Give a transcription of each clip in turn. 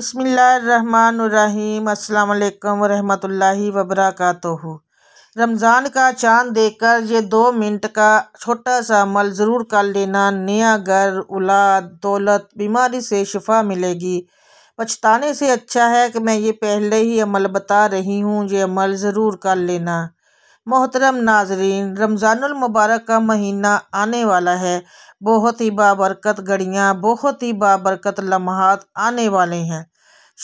बसमीम् अल्लाम वरहमतुल्लाहि वबरक़ रमज़ान का चांद देखकर ये दो मिनट का छोटा सा अमल ज़रूर कर लेना नया घर उलाद दौलत बीमारी से शफा मिलेगी पछताने से अच्छा है कि मैं ये पहले ही अमल बता रही हूँ ये अमल ज़रूर कर लेना मोहतरम नाजरीन रमज़ानमबारक का महीना आने वाला है बहुत ही बाबरकत घड़ियाँ बहुत ही बाबरकत लम्हात आने वाले हैं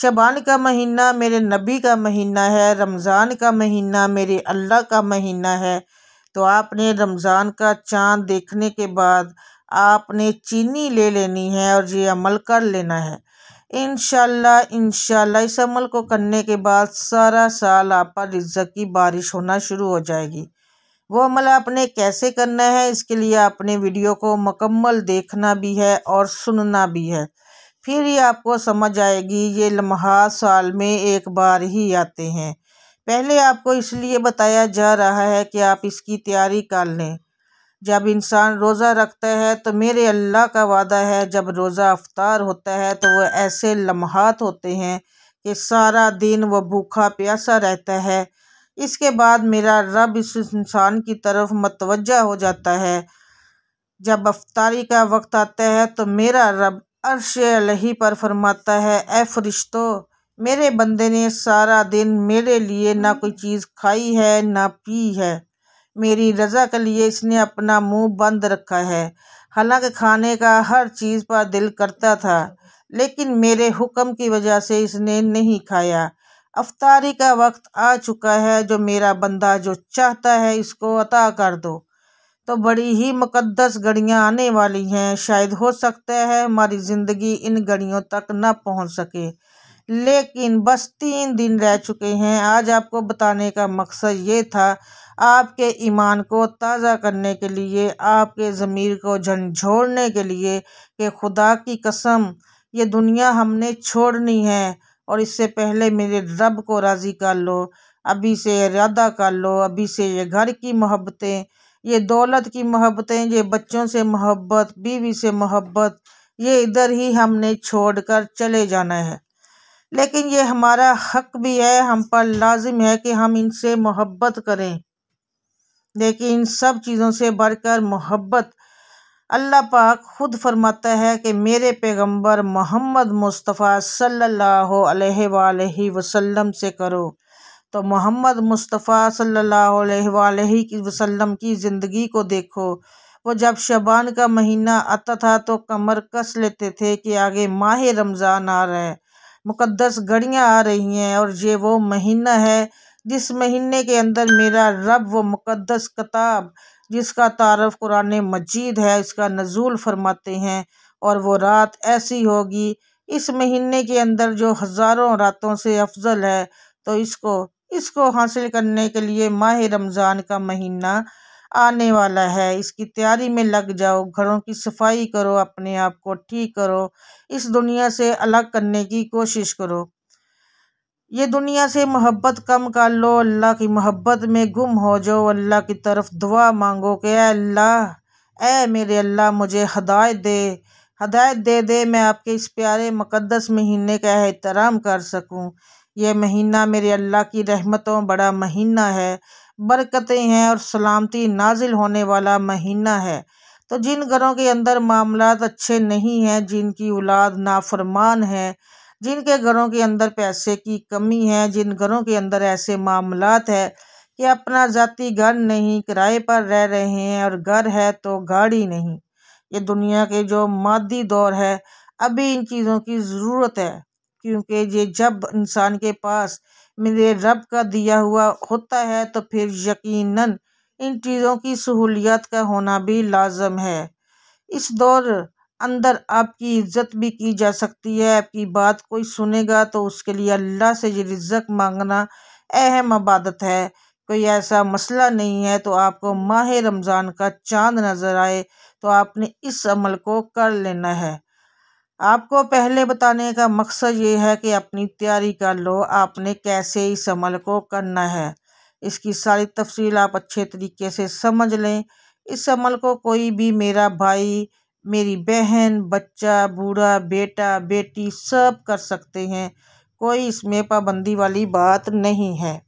शबान का महीना मेरे नबी का महीना है रमज़ान का महीना मेरे अल्लाह का महीना है तो आपने रमज़ान का चांद देखने के बाद आपने चीनी ले लेनी है और ये अमल कर लेना है इनशाला इनशाला इस अमल को करने के बाद सारा साल आप पर रिज्जत की बारिश होना शुरू हो जाएगी वो अमल आपने कैसे करना है इसके लिए आपने वीडियो को मकम्मल देखना भी है और सुनना भी है फिर ही आपको समझ आएगी ये लम्हा साल में एक बार ही आते हैं पहले आपको इसलिए बताया जा रहा है कि आप इसकी तैयारी कर लें जब इंसान रोज़ा रखता है तो मेरे अल्लाह का वादा है जब रोज़ा अफ्तार होता है तो वह ऐसे लम्हात होते हैं कि सारा दिन वह भूखा प्यासा रहता है इसके बाद मेरा रब इस इंसान की तरफ मतवजा हो जाता है जब अफ्तारी का वक्त आता है तो मेरा रब अरश अलही पर फरमाता है ए फरिश्तो मेरे बंदे ने सारा दिन मेरे लिए ना कोई चीज़ खाई है ना पी है मेरी रज़ा के लिए इसने अपना मुंह बंद रखा है हालांकि खाने का हर चीज़ पर दिल करता था लेकिन मेरे हुक्म की वजह से इसने नहीं खाया अफ्तारी का वक्त आ चुका है जो मेरा बंदा जो चाहता है इसको अता कर दो तो बड़ी ही मुकद्दस घड़ियाँ आने वाली हैं शायद हो सकता है हमारी ज़िंदगी इन घड़ियों तक ना पहुँच सके लेकिन बस तीन दिन रह चुके हैं आज आपको बताने का मकसद ये था आपके ईमान को ताज़ा करने के लिए आपके ज़मीर को झंझोड़ने के लिए कि खुदा की कसम ये दुनिया हमने छोड़नी है और इससे पहले मेरे रब को राज़ी कर लो अभी से इरादा कर लो अभी से ये घर की मोहब्बतें ये दौलत की मोहब्बतें ये बच्चों से मोहब्बत बीवी से मोहब्बत ये इधर ही हमने छोड़कर चले जाना है लेकिन ये हमारा हक भी है हम पर लाजिम है कि हम इनसे मोहब्बत करें लेकिन इन सब चीज़ों से बढ़कर मोहब्बत अल्लाह पाक खुद फरमाता है कि मेरे पैगंबर मोहम्मद मुस्तफ़ा सल्लल्लाहु अलैहि वसल्लम से करो तो मोहम्मद मुस्तफ़ा सल्लल्लाहु अलैहि वसल्लम की ज़िंदगी को देखो वो जब शबान का महीना आता था तो कमर कस लेते थे कि आगे माह रमज़ान आ रहा है मुकद्दस घड़ियाँ आ रही हैं और ये वो महीना है जिस महीने के अंदर मेरा रब व मुकद्दस किताब जिसका तारफ़ कुरान मजीद है इसका नजूल फरमाते हैं और वो रात ऐसी होगी इस महीने के अंदर जो हज़ारों रातों से अफजल है तो इसको इसको हासिल करने के लिए माह रमज़ान का महीना आने वाला है इसकी तैयारी में लग जाओ घरों की सफाई करो अपने आप को ठीक करो इस दुनिया से अलग करने की कोशिश करो ये दुनिया से मोहब्बत कम कर लो अल्लाह की मोहब्बत में गुम हो जाओ अल्लाह की तरफ दुआ मांगो कि अल्लाह ए मेरे अल्लाह मुझे हदायत दे हदायत दे दे मैं आपके इस प्यारे मुक़दस महीने का एहतराम कर सकूं यह महीना मेरे अल्लाह की रहमतों बड़ा महीना है बरकतें हैं और सलामती नाजिल होने वाला महीना है तो जिन घरों के अंदर मामला अच्छे नहीं हैं जिनकी औलाद नाफरमान है जिनके घरों के अंदर पैसे की कमी है जिन घरों के अंदर ऐसे मामला है कि अपना जाति घर नहीं किराए पर रह रहे हैं और घर है तो गाड़ी नहीं ये दुनिया के जो मादी दौर है अभी इन चीज़ों की ज़रूरत है क्योंकि ये जब इंसान के पास मेरे रब का दिया हुआ होता है तो फिर यकीनन इन चीज़ों की सहूलियत का होना भी लाजम है इस दौर अंदर आपकी इज्जत भी की जा सकती है आपकी बात कोई सुनेगा तो उसके लिए अल्लाह से ये रिजक मांगना अहम इबादत है कोई ऐसा मसला नहीं है तो आपको माह रमज़ान का चांद नज़र आए तो आपने इस अमल को कर लेना है आपको पहले बताने का मकसद ये है कि अपनी तैयारी कर लो आपने कैसे इस अमल को करना है इसकी सारी तफसील आप अच्छे तरीके से समझ लें इस अमल को कोई भी मेरा भाई मेरी बहन बच्चा बूढ़ा बेटा बेटी सब कर सकते हैं कोई इसमें पाबंदी वाली बात नहीं है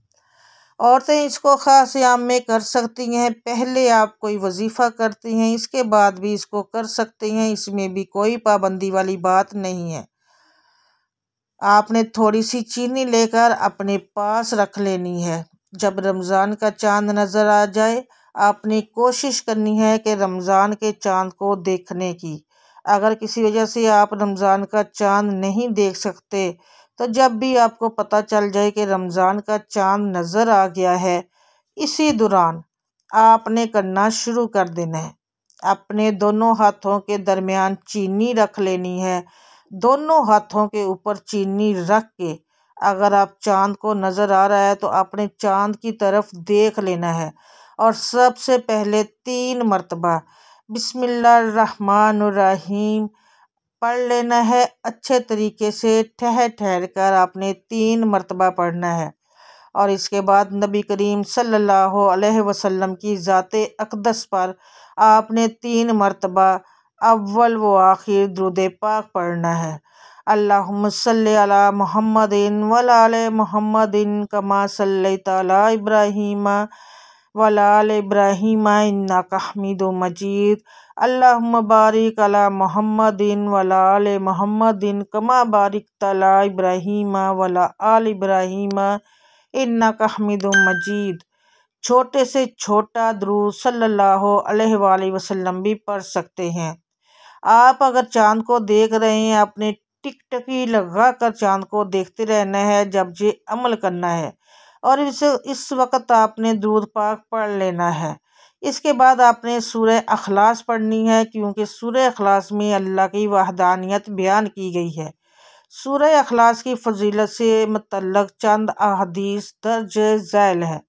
औरतें इसको ख़ास आम में कर सकती हैं पहले आप कोई वजीफ़ा करती हैं इसके बाद भी इसको कर सकती हैं इसमें भी कोई पाबंदी वाली बात नहीं है आपने थोड़ी सी चीनी लेकर अपने पास रख लेनी है जब रमज़ान का चांद नज़र आ जाए आपने कोशिश करनी है कि रमज़ान के चांद को देखने की अगर किसी वजह से आप रमज़ान का चांद नहीं देख सकते तो जब भी आपको पता चल जाए कि रमज़ान का चांद नज़र आ गया है इसी दौरान आपने करना शुरू कर देना है अपने दोनों हाथों के दरमियान चीनी रख लेनी है दोनों हाथों के ऊपर चीनी रख के अगर आप चांद को नज़र आ रहा है तो आपने चांद की तरफ देख लेना है और सबसे पहले तीन मरतबा बिसमीम पढ़ लेना है अच्छे तरीके से ठहर ठहर कर आपने तीन मरतबा पढ़ना है और इसके बाद नबी करीम सल्लल्लाहु अलैहि वसल्लम की ज़ात अकदस पर आपने तीन मरतबा अव्वल व आखिर द्रुद पाक पढ़ना है अल्लाहुम्म सल्ली अला मोहम्मदिन वला मोहम्मदिन कमा सल्लैता वलाल इब्राहिम हमीद मजीद अल्लाह बारिक अला मोहम्मदिन वलाल मोहम्मदिन कमा बारिक तला इब्राहिम वला आल इब्राहिम इन्ना हमीद मजीद छोटे से छोटा द्रू सल्लल्लाहु वसलम वसल्लम भी पढ़ सकते हैं आप अगर चांद को देख रहे हैं अपने टिकटकी लगा कर चांद को देखते रहना है जब ये अमल करना है और इस इस वक्त आपने दूध पाक पढ़ लेना है इसके बाद आपने सूर्य अखलास पढ़नी है क्योंकि सूर्य अखलास में अल्लाह की वाहदानियत बयान की गई है सूर्य अखलास की फजीलत से मतलब चंद अहदीस दर्ज झैल है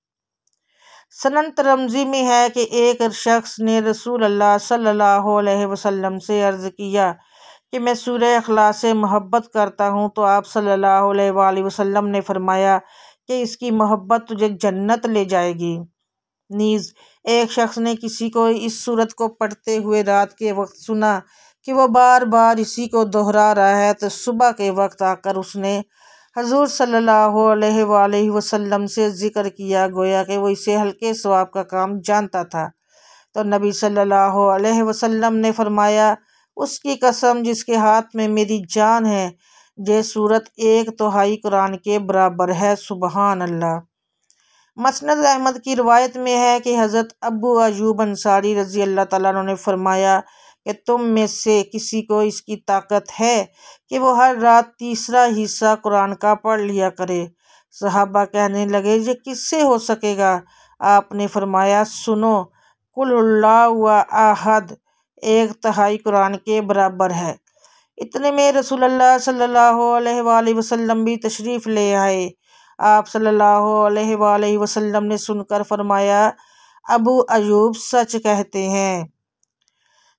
सनत रमजी में है कि एक शख्स ने रसूल अल्लाह सल्लल्लाहु अलैहि वसल्लम से अर्ज़ किया कि मैं सूर्य अखलास से मोहब्बत करता हूँ तो आप सल्ला अलैहि ने फरमाया कि इसकी मोहब्बत तुझे जन्नत ले जाएगी नीज़ एक शख्स ने किसी को इस सूरत को पढ़ते हुए रात के वक्त सुना कि वो बार बार इसी को दोहरा रहा है तो सुबह के वक्त आकर उसने हजूर सल्ला अलैहि से ज़िक्र किया गोया कि वो इसे हल्के स्वाब का काम जानता था तो नबी सल्ला वसम ने फरमाया उसकी कसम जिसके हाथ में मेरी जान है ये सूरत एक तोहाई कुरान के बराबर है सुबहान अल्लाह मसनद अहमद की रवायत में है कि हज़रत अबू अयूब अंसारी रज़ी अल्लाह ताली ने फरमाया कि तुम में से किसी को इसकी ताकत है कि वो हर रात तीसरा हिस्सा कुरान का पढ़ लिया करे सहाबा कहने लगे ये किससे हो सकेगा आपने फरमाया सुनो कुल्ला हुआ आहद एक तहाई कुरान के बराबर है इतने में रसूल अल्लाह सल्लल्लाहु अलैहि वसल्लम भी तशरीफ़ ले आए आप सल्लल्लाहु अलैहि वसल्लम ने सुनकर फरमाया अबू अयूब सच कहते हैं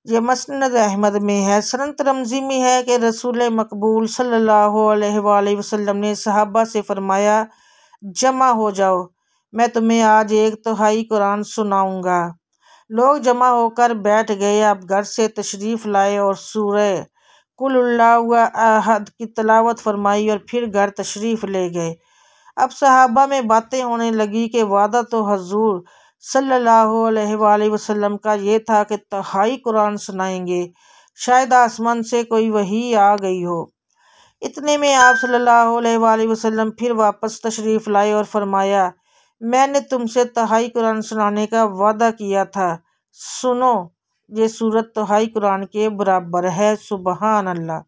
ये मसनद अहमद में है सनत रमजी में है कि रसूल मकबूल सल्लल्लाहु अलैहि वसल्लम ने सहाबा से फरमाया जमा हो जाओ मैं तुम्हें आज एक तहाई कुरान सुनाऊंगा लोग जमा होकर बैठ गए अब घर से तशरीफ़ लाए और सूर्य कुल अहद की तलावत फरमाई और फिर घर तशरीफ़ ले गए अब सहाबा में बातें होने लगी कि वादा तो हजूर सल्ला वसलम का ये था कि तहाई कुरान सुनाएंगे शायद आसमान से कोई वही आ गई हो इतने में आप सल्ला वसलम फिर वापस तशरीफ़ लाए और फरमाया मैंने तुमसे तहाई कुरान सुनाने का वादा किया था सुनो ये सूरत तो हाई कुरान के बराबर है सुबह अल्लाह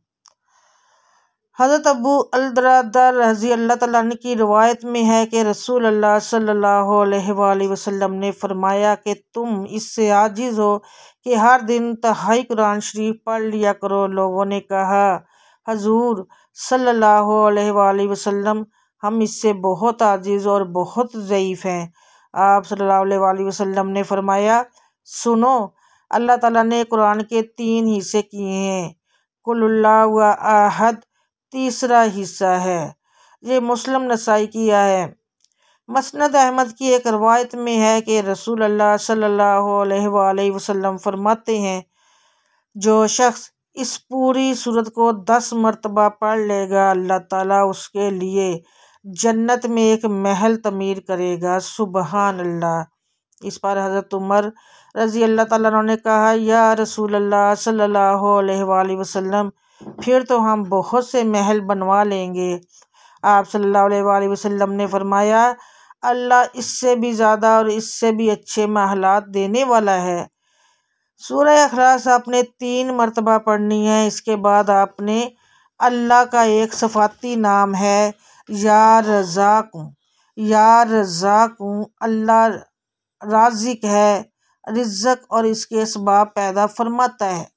हज़रत अबू अलदरादार रजी अल्लाह तन की रवायत में है कि रसूल अल्लाह सल्लल्लाहु अलैहि वसल्लम ने फरमाया कि तुम इससे आजिज़ हो कि हर दिन तहाई कुरान शरीफ पढ़ लिया करो लोगों ने कहा हजूर सल्लल्लाहु अलैहि वसल्लम हम इससे बहुत आजिज़ और बहुत ज़यीफ़ हैं आप सल्लल्लाहु अलैहि वसल्लम ने फरमाया सुनो अल्लाह ताला ने कुरान के तीन हिस्से किए हैं कुल्ला व आहद तीसरा हिस्सा है ये मुस्लिम नसाई किया है मसनद अहमद की एक रवायत में है कि रसूल अल्लाह सल्ला अलैहि फरमाते हैं जो शख्स इस पूरी सूरत को दस मरतबा पढ़ लेगा अल्लाह ताला उसके लिए जन्नत में एक महल तमीर करेगा सुबहान अल्लाह इस पर हज़रत उमर रज़ी अल्लाह ताला ने कहा या रसूल अल्लाह सल्लल्लाहु अलैहि वसल्लम फिर तो हम बहुत से महल बनवा लेंगे आप सल्लल्लाहु अलैहि वसल्लम ने फरमाया अल्लाह इससे भी ज़्यादा और इससे भी अच्छे महलात देने वाला है सूर्य अखलास आपने तीन मरतबा पढ़नी है इसके बाद आपने अल्लाह का एक सफ़ाती नाम है या रज़ाक या रज़ाक अल्लाह राजिक है रिज्जक और इसके इसबाब पैदा फरमाता है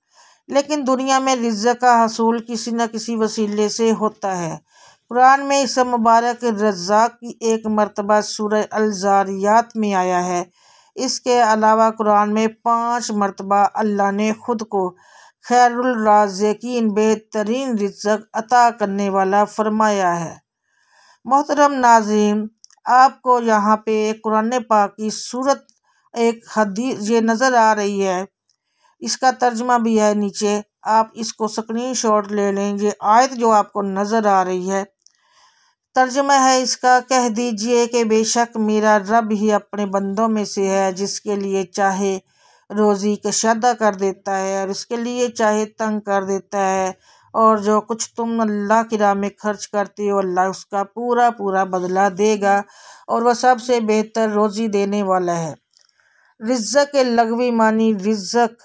लेकिन दुनिया में रिज्जक का हसूल किसी न किसी वसीले से होता है कुरान में इस मुबारक रज़ाक की एक मरतबा सूर अलजारियात में आया है इसके अलावा कुरान में पाँच मरतबा अल्लाह ने खुद को खैरराजकिन बेहतरीन रिजक अता करने वाला फरमाया है मोहतरम नाजिम आपको यहाँ पे कुरान पाक की सूरत एक हदी ये नज़र आ रही है इसका तर्जमा भी है नीचे आप इसको स्क्रीन शॉट ले लें ये आयत जो आपको नज़र आ रही है तर्जमा है इसका कह दीजिए कि बेशक मेरा रब ही अपने बंदों में से है जिसके लिए चाहे रोज़ी कशादा कर देता है और इसके लिए चाहे तंग कर देता है और जो कुछ तुम अल्लाह की राह में खर्च करते हो अल्लाह उसका पूरा पूरा बदला देगा और वह सबसे बेहतर रोज़ी देने वाला है ए लगवी मानी रिजक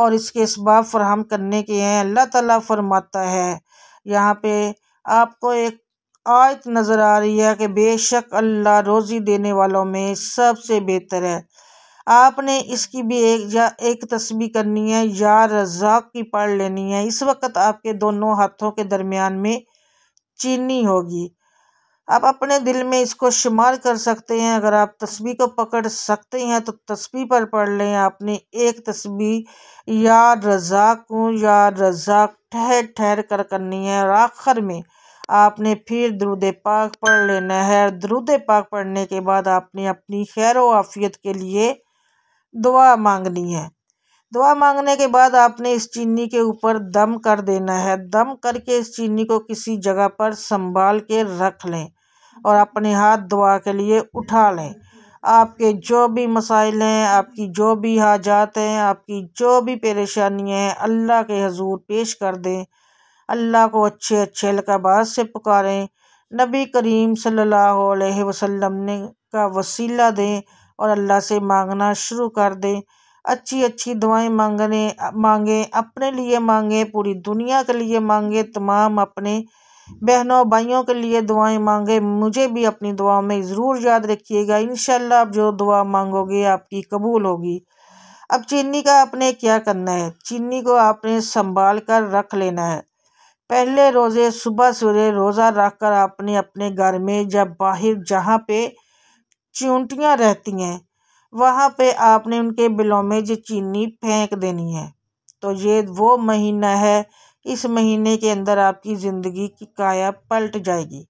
और इसके इसबाब फ्राहम करने के हैं अल्लाह ताला फरमाता है यहाँ पे आपको एक आयत नज़र आ रही है कि बेशक अल्लाह रोज़ी देने वालों में सबसे बेहतर है आपने इसकी भी एक या एक तस्वीर करनी है या रज़ाक की पढ़ लेनी है इस वक्त आपके दोनों हाथों के दरमियान में चीनी होगी आप अपने दिल में इसको शुमार कर सकते हैं अगर आप तस्वीर को पकड़ सकते हैं तो तस्वीर पर पढ़ लें आपने एक तस्वीर या रज़ाक या रज़ाक ठहर ठहर कर करनी है और आखिर में आपने फिर दरुद पाक पढ़ लेना है और दरुद पाक पढ़ने के बाद आपने अपनी खैर आफियत के लिए दुआ मांगनी है दुआ मांगने के बाद आपने इस चीनी के ऊपर दम कर देना है दम करके इस चीनी को किसी जगह पर संभाल के रख लें और अपने हाथ दुआ के लिए उठा लें आपके जो भी मसाइल हैं आपकी जो भी हाजात हैं आपकी जो भी परेशानियाँ हैं अल्लाह के हजूर पेश कर दें अल्लाह को अच्छे अच्छे अलकबाज से पुकारें नबी करीम सल्लल्लाहु अलैहि वसल्लम ने का वसीला दें और अल्लाह से मांगना शुरू कर दें अच्छी अच्छी दुआएं मांगने मांगें अपने लिए मांगें पूरी दुनिया के लिए मांगें तमाम अपने बहनों भाइयों के लिए दुआएं मांगे मुझे भी अपनी दुआओं में ज़रूर याद रखिएगा इन आप जो दुआ मांगोगे आपकी कबूल होगी अब चीनी का आपने क्या करना है चीनी को आपने संभाल कर रख लेना है पहले रोज़े सुबह सवेरे रोज़ा रख कर आपने अपने घर में या बाहर जहाँ पे चूंटियाँ रहती हैं वहाँ पे आपने उनके बिलों में जो चीनी फेंक देनी है तो ये वो महीना है इस महीने के अंदर आपकी ज़िंदगी की काया पलट जाएगी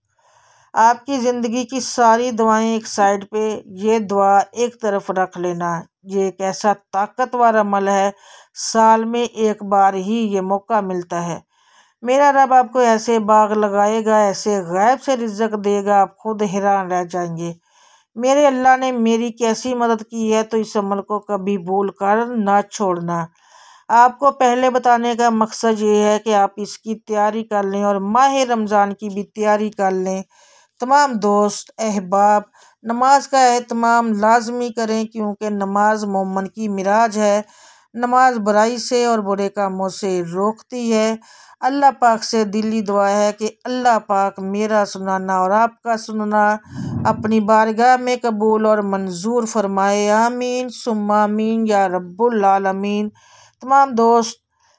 आपकी ज़िंदगी की सारी दुआएं एक साइड पे ये दुआ एक तरफ रख लेना ये एक ऐसा ताकतवर अमल है साल में एक बार ही ये मौका मिलता है मेरा रब आपको ऐसे बाग लगाएगा ऐसे गैब से रिजक देगा आप खुद हैरान रह जाएंगे मेरे अल्लाह ने मेरी कैसी मदद की है तो इस अमल को कभी भूल कर ना छोड़ना आपको पहले बताने का मकसद ये है कि आप इसकी तैयारी कर लें और माह रमज़ान की भी तैयारी कर लें तमाम दोस्त अहबाब नमाज का अहतमाम लाजमी करें क्योंकि नमाज मोमन की मिराज है नमाज बुराई से और बुरे कामों से रोकती है अल्लाह पाक से दिली दुआ है कि अल्लाह पाक मेरा सुनाना और आपका सुनना अपनी बारगाह में कबूल और मंजूर फरमाए आमीन सुमामीन या रब्बुल आलमीन तमाम दोस्त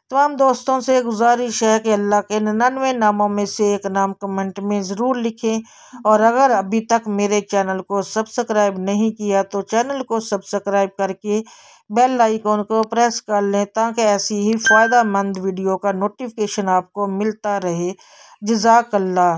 तमाम दोस्तों से गुजारिश है कि अल्लाह के नन्नवे नामों में से एक नाम कमेंट में ज़रूर लिखें और अगर अभी तक मेरे चैनल को सब्सक्राइब नहीं किया तो चैनल को सब्सक्राइब करके बेल आइकॉन को प्रेस कर लें ताकि ऐसी ही फ़ायदा मंद वीडियो का नोटिफिकेशन आपको मिलता रहे जजाकल्ला